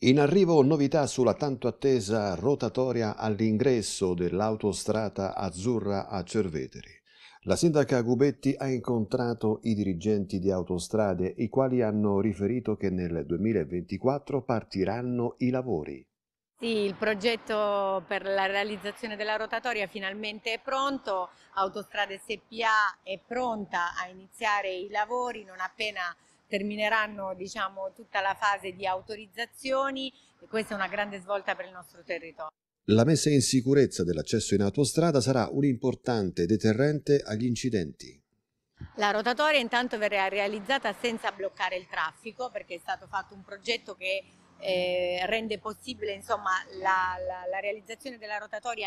In arrivo novità sulla tanto attesa rotatoria all'ingresso dell'autostrada azzurra a Cerveteri. La sindaca Gubetti ha incontrato i dirigenti di autostrade, i quali hanno riferito che nel 2024 partiranno i lavori. Sì, il progetto per la realizzazione della rotatoria finalmente è pronto, Autostrade SPA è pronta a iniziare i lavori non appena termineranno diciamo, tutta la fase di autorizzazioni e questa è una grande svolta per il nostro territorio. La messa in sicurezza dell'accesso in autostrada sarà un importante deterrente agli incidenti. La rotatoria intanto verrà realizzata senza bloccare il traffico perché è stato fatto un progetto che eh, rende possibile insomma, la, la, la realizzazione della rotatoria